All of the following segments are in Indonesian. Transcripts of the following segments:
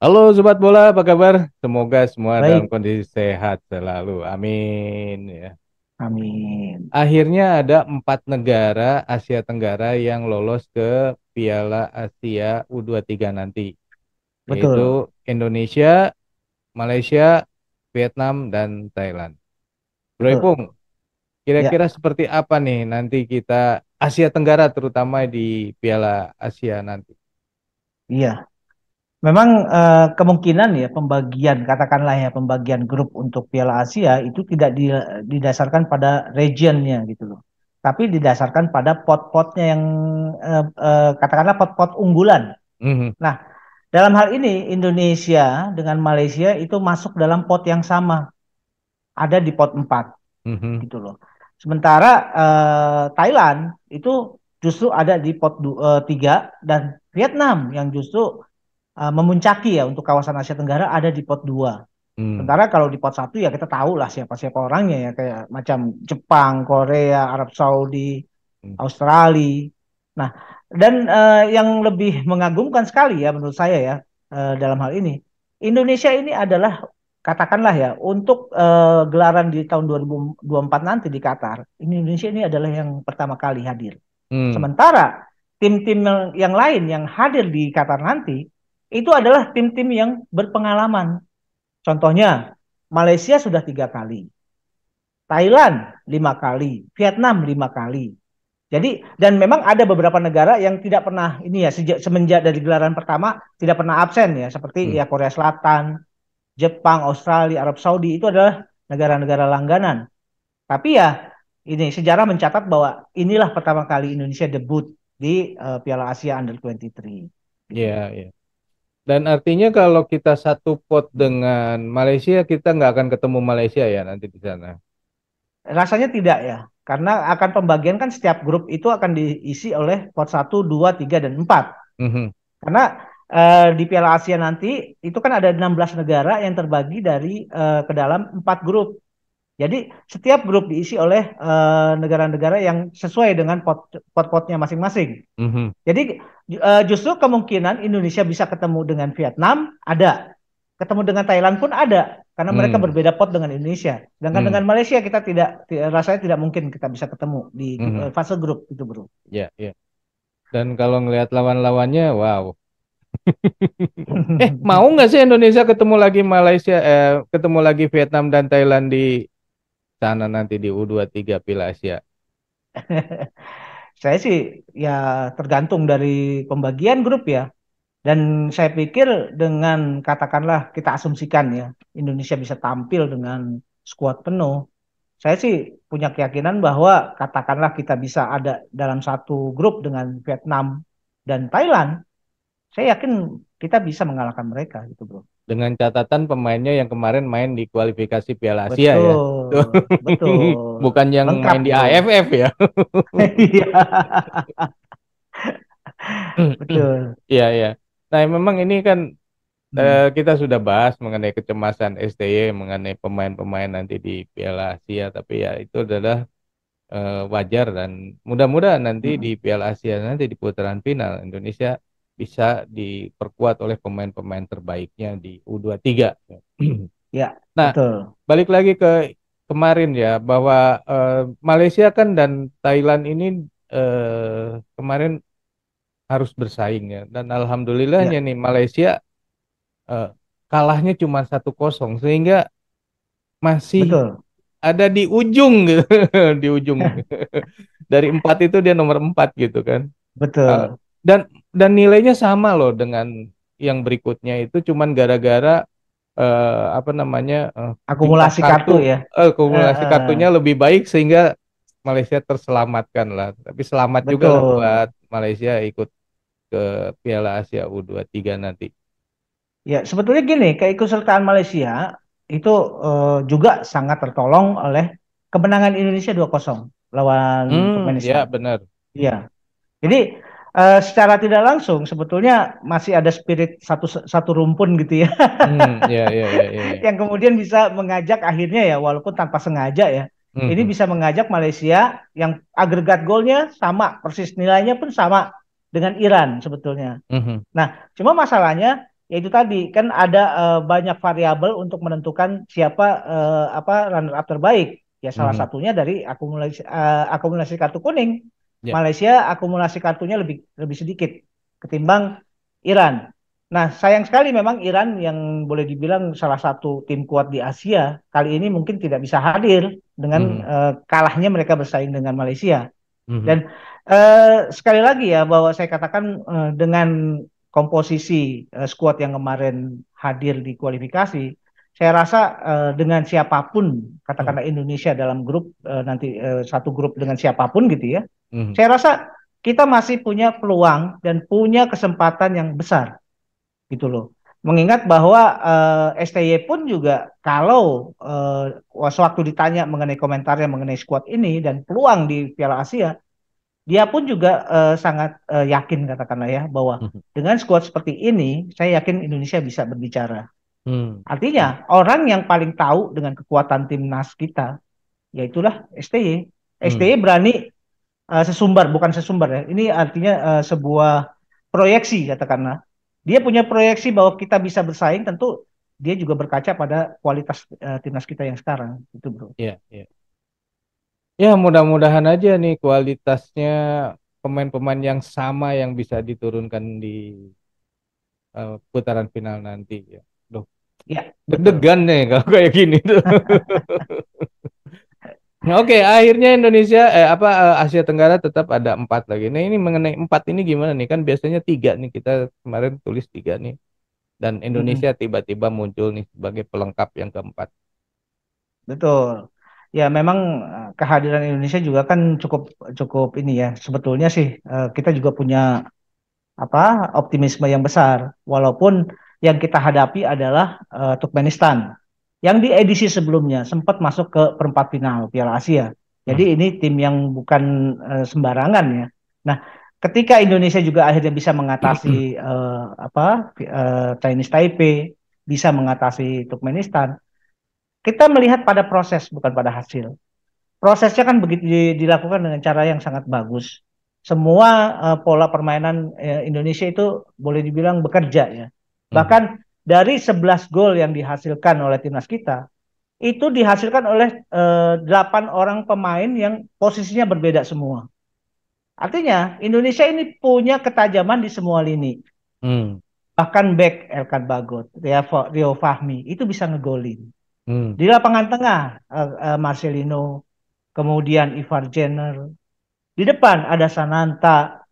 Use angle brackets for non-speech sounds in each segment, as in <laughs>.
Halo Sobat Bola, apa kabar? Semoga semua Baik. dalam kondisi sehat selalu. Amin ya. Amin. Akhirnya ada empat negara Asia Tenggara yang lolos ke Piala Asia U23 nanti. Betul. Yaitu Indonesia, Malaysia, Vietnam, dan Thailand. Bro Ipung, kira-kira ya. seperti apa nih nanti kita Asia Tenggara terutama di Piala Asia nanti? Iya, Memang eh, kemungkinan ya pembagian katakanlah ya pembagian grup untuk Piala Asia itu tidak didasarkan pada regionnya gitu loh, tapi didasarkan pada pot-potnya yang eh, eh, katakanlah pot-pot unggulan. Mm -hmm. Nah dalam hal ini Indonesia dengan Malaysia itu masuk dalam pot yang sama, ada di pot empat mm -hmm. gitu loh. Sementara eh, Thailand itu justru ada di pot eh, tiga eh, dan Vietnam yang justru Eh, memuncaki ya untuk kawasan Asia Tenggara ada di pot 2. Hmm. Sementara kalau di pot 1 ya kita tahu lah siapa-siapa orangnya ya kayak macam Jepang, Korea, Arab Saudi, hmm. Australia. Nah, dan uh, yang lebih mengagumkan sekali ya menurut saya ya uh, dalam hal ini, Indonesia ini adalah katakanlah ya untuk uh, gelaran di tahun 2024 nanti di Qatar, Indonesia ini adalah yang pertama kali hadir. Hmm. Sementara tim-tim yang, yang lain yang hadir di Qatar nanti itu adalah tim-tim yang berpengalaman. Contohnya, Malaysia sudah tiga kali, Thailand lima kali, Vietnam lima kali. Jadi dan memang ada beberapa negara yang tidak pernah ini ya sejak semenjak dari gelaran pertama tidak pernah absen ya seperti hmm. ya Korea Selatan, Jepang, Australia, Arab Saudi itu adalah negara-negara langganan. Tapi ya ini sejarah mencatat bahwa inilah pertama kali Indonesia debut di uh, Piala Asia Under 23. Iya, yeah, iya. Yeah. Dan artinya kalau kita satu pot dengan Malaysia, kita nggak akan ketemu Malaysia ya nanti di sana? Rasanya tidak ya, karena akan pembagian kan setiap grup itu akan diisi oleh pot 1, 2, 3, dan 4. Mm -hmm. Karena eh, di Piala Asia nanti itu kan ada 16 negara yang terbagi dari eh, ke dalam 4 grup. Jadi setiap grup diisi oleh eh, negara-negara uh, yang sesuai dengan pot-potnya pot masing-masing. Mm -hmm. Jadi uh, justru kemungkinan Indonesia bisa ketemu dengan Vietnam ada, ketemu dengan Thailand pun ada, karena mereka mm. berbeda pot dengan Indonesia. Sedangkan mm. dengan Malaysia kita tidak, rasanya tidak mungkin kita bisa ketemu di mm -hmm. fase grup itu bro. Iya yeah, Yeah. Dan kalau ngelihat lawan-lawannya, wow. <laughs> eh mau nggak sih Indonesia ketemu lagi Malaysia, eh, ketemu lagi Vietnam dan Thailand di sana nanti di U23 Piala Asia? <laughs> saya sih ya tergantung dari pembagian grup ya. Dan saya pikir dengan katakanlah kita asumsikan ya Indonesia bisa tampil dengan skuad penuh. Saya sih punya keyakinan bahwa katakanlah kita bisa ada dalam satu grup dengan Vietnam dan Thailand. Saya yakin kita bisa mengalahkan mereka gitu, Bro dengan catatan pemainnya yang kemarin main di kualifikasi Piala Asia ya. betul, ya. <laughs> Betul. Bukan yang Lengkap main di AFF ya. Iya. <laughs> betul. Iya, iya. Nah, memang ini kan hmm. eh, kita sudah bahas mengenai kecemasan STY mengenai pemain-pemain nanti di Piala Asia, tapi ya itu adalah eh, wajar dan mudah-mudahan nanti hmm. di Piala Asia nanti di putaran final Indonesia bisa diperkuat oleh pemain-pemain terbaiknya di U23. Ya. <clears throat> ya. Nah, betul. balik lagi ke kemarin ya bahwa uh, Malaysia kan dan Thailand ini uh, kemarin harus bersaing ya dan alhamdulillahnya ya. nih Malaysia uh, kalahnya cuma satu kosong sehingga masih betul. ada di ujung <laughs> di ujung <laughs> dari empat itu dia nomor empat gitu kan betul uh, dan dan nilainya sama loh dengan yang berikutnya itu cuman gara-gara uh, apa namanya uh, akumulasi kartu, kartu ya uh, akumulasi uh, uh. kartunya lebih baik sehingga Malaysia terselamatkan lah tapi selamat Betul. juga lah buat Malaysia ikut ke Piala Asia U23 nanti ya sebetulnya gini keikutsertaan Malaysia itu uh, juga sangat tertolong oleh kemenangan Indonesia 2-0 lawan hmm, ya, Turkmenistan. ya benar. Iya. Jadi Uh, secara tidak langsung sebetulnya masih ada spirit satu satu rumpun gitu ya. Hmm, yeah, yeah, yeah, yeah. yang kemudian bisa mengajak akhirnya ya walaupun tanpa sengaja ya. hmm. Ini bisa mengajak Malaysia yang agregat golnya sama persis nilainya pun sama dengan Iran sebetulnya. hmm. Nah, cuma masalahnya yaitu tadi kan ada uh, banyak variabel untuk menentukan siapa uh, apa runner up terbaik. Ya salah hmm. satunya dari akumulasi uh, akumulasi kartu kuning. Yeah. Malaysia akumulasi kartunya lebih lebih sedikit ketimbang Iran. Nah, sayang sekali memang Iran yang boleh dibilang salah satu tim kuat di Asia kali ini mungkin tidak bisa hadir dengan mm. uh, kalahnya mereka bersaing dengan Malaysia. Mm -hmm. Dan uh, sekali lagi ya bahwa saya katakan uh, dengan komposisi uh, skuad yang kemarin hadir di kualifikasi, saya rasa uh, dengan siapapun katakanlah hmm. Indonesia dalam grup uh, nanti uh, satu grup dengan siapapun gitu ya mm. saya rasa kita masih punya peluang dan punya kesempatan yang besar gitu loh mengingat bahwa uh, STY pun juga kalau uh, waktu ditanya mengenai komentarnya mengenai squad ini dan peluang di Piala Asia dia pun juga uh, sangat uh, yakin katakanlah ya bahwa hmm. dengan squad seperti ini saya yakin Indonesia bisa berbicara Hmm. Artinya orang yang paling tahu dengan kekuatan timnas kita, yaitulah STY. Hmm. STY berani uh, sesumbar, bukan sesumbar ya. Ini artinya uh, sebuah proyeksi katakanlah. Dia punya proyeksi bahwa kita bisa bersaing, tentu dia juga berkaca pada kualitas uh, timnas kita yang sekarang, itu bro. Iya. Yeah, yeah. Ya mudah-mudahan aja nih kualitasnya pemain-pemain yang sama yang bisa diturunkan di uh, putaran final nanti ya loh Ya. Deg-degan nih kalau <laughs> kayak gini tuh. <laughs> Nah, oke, okay, akhirnya Indonesia eh apa eh, Asia Tenggara tetap ada empat lagi. Nah ini mengenai empat ini gimana nih? Kan biasanya tiga nih kita kemarin tulis tiga nih, dan Indonesia hmm. tiba-tiba hmm. muncul nih sebagai pelengkap yang keempat. Betul. Ya memang eh, kehadiran Indonesia juga kan cukup cukup ini ya. Sebetulnya sih eh, kita juga punya apa optimisme yang besar, walaupun yang kita hadapi adalah uh, Turkmenistan yang di edisi sebelumnya sempat masuk ke perempat final Piala Asia. Jadi hmm. ini tim yang bukan uh, sembarangan ya. Nah, ketika Indonesia juga akhirnya bisa mengatasi hmm. uh, apa uh, Chinese Taipei, bisa mengatasi Turkmenistan, kita melihat pada proses bukan pada hasil. Prosesnya kan begitu dilakukan dengan cara yang sangat bagus. Semua uh, pola permainan uh, Indonesia itu boleh dibilang bekerja ya Hmm. Bahkan dari 11 gol yang dihasilkan oleh timnas kita, itu dihasilkan oleh eh, delapan orang pemain yang posisinya berbeda semua. Artinya Indonesia ini punya ketajaman di semua lini. Hmm. Bahkan back Elkan Bagot, Rio Fahmi itu bisa ngegolin. Hmm. Di lapangan tengah eh, eh, Marcelino, kemudian Ivar Jenner. Di depan ada Sananta,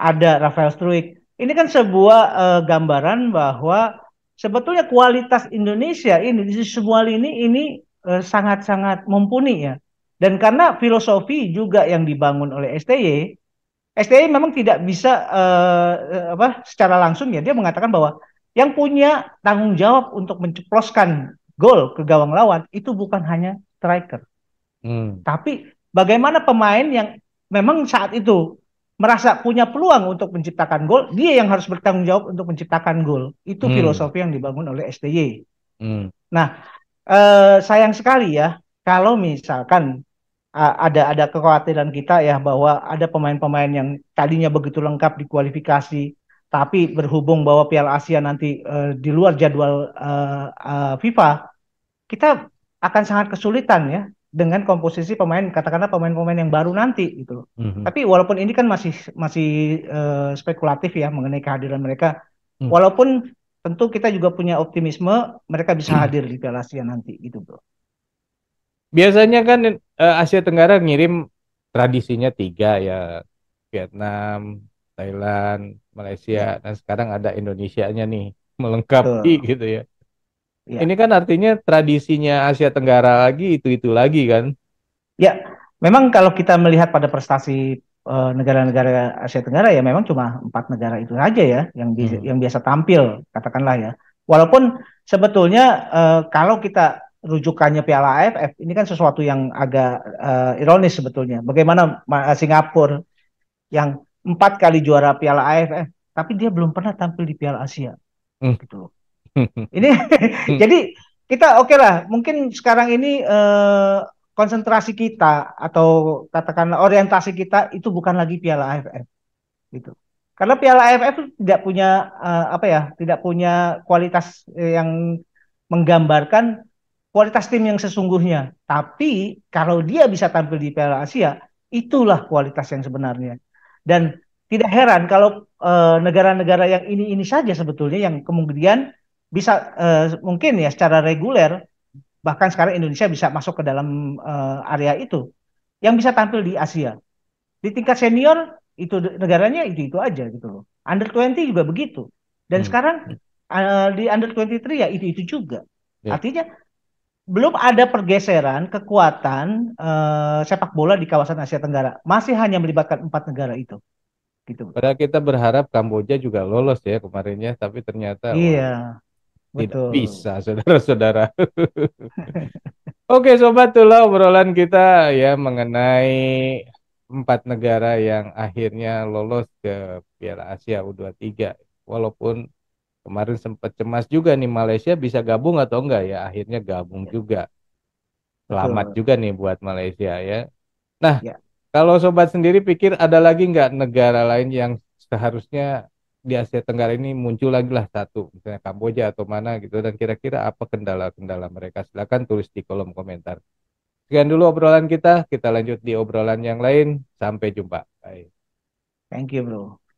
ada Rafael Struik, ini kan sebuah uh, gambaran bahwa sebetulnya kualitas Indonesia ini di semua lini ini eh, sangat-sangat uh, mumpuni ya. Dan karena filosofi juga yang dibangun oleh STY, STY memang tidak bisa uh, apa secara langsung ya dia mengatakan bahwa yang punya tanggung jawab untuk menceploskan gol ke gawang lawan itu bukan hanya striker. Hmm. Tapi bagaimana pemain yang memang saat itu merasa punya peluang untuk menciptakan gol, dia yang harus bertanggung jawab untuk menciptakan gol. Itu hmm. filosofi yang dibangun oleh STY. Hmm. Nah, eh, sayang sekali ya kalau misalkan eh, ada ada kekhawatiran kita ya bahwa ada pemain-pemain yang tadinya begitu lengkap di kualifikasi tapi berhubung bahwa Piala Asia nanti eh, di luar jadwal eh, eh, FIFA, kita akan sangat kesulitan ya dengan komposisi pemain katakanlah pemain-pemain yang baru nanti gitu. Mm -hmm. Tapi walaupun ini kan masih masih uh, spekulatif ya mengenai kehadiran mereka. Mm. Walaupun tentu kita juga punya optimisme mereka bisa mm. hadir di Piala Asia nanti gitu, Bro. Biasanya kan uh, Asia Tenggara ngirim tradisinya tiga ya Vietnam, Thailand, Malaysia yeah. Iya. dan sekarang ada Indonesia-nya nih melengkapi Betul. gitu ya. Ya. Ini kan artinya tradisinya Asia Tenggara lagi itu-itu lagi kan? Ya, memang kalau kita melihat pada prestasi eh, negara-negara uh, Asia Tenggara ya memang cuma empat negara itu saja ya yang bi hmm. yang biasa tampil katakanlah ya. Walaupun sebetulnya uh, kalau kita rujukannya Piala AFF ini kan sesuatu yang agak uh, ironis sebetulnya. Bagaimana Singapura yang empat kali juara Piala AFF tapi dia belum pernah tampil di Piala Asia hmm. gitu loh ini <laughs> jadi kita oke okay lah mungkin sekarang ini uh, konsentrasi kita atau katakanlah orientasi kita itu bukan lagi Piala AFF gitu karena Piala AFF tidak punya uh, apa ya tidak punya kualitas yang menggambarkan kualitas tim yang sesungguhnya tapi kalau dia bisa tampil di Piala Asia itulah kualitas yang sebenarnya dan tidak heran kalau eh, negara-negara uh, yang ini ini saja sebetulnya yang kemudian bisa uh, mungkin ya secara reguler bahkan sekarang Indonesia bisa masuk ke dalam uh, area itu yang bisa tampil di Asia di tingkat senior itu negaranya itu itu aja gitu loh under 20 juga begitu dan hmm. sekarang uh, di under 23 ya itu itu juga yeah. artinya belum ada pergeseran kekuatan uh, sepak bola di kawasan Asia Tenggara masih hanya melibatkan empat negara itu gitu. Padahal kita berharap Kamboja juga lolos ya kemarinnya, tapi ternyata iya. Betul. Tidak bisa, saudara-saudara. <laughs> Oke, sobat itulah obrolan kita ya mengenai empat negara yang akhirnya lolos ke Piala Asia U23. Walaupun kemarin sempat cemas juga nih Malaysia bisa gabung atau enggak ya, akhirnya gabung ya. juga. Selamat Betul. juga nih buat Malaysia ya. Nah, ya. kalau sobat sendiri pikir ada lagi enggak negara lain yang seharusnya di Asia Tenggara ini muncul lagi lah satu misalnya Kamboja atau mana gitu dan kira-kira apa kendala-kendala mereka silahkan tulis di kolom komentar sekian dulu obrolan kita kita lanjut di obrolan yang lain sampai jumpa bye thank you bro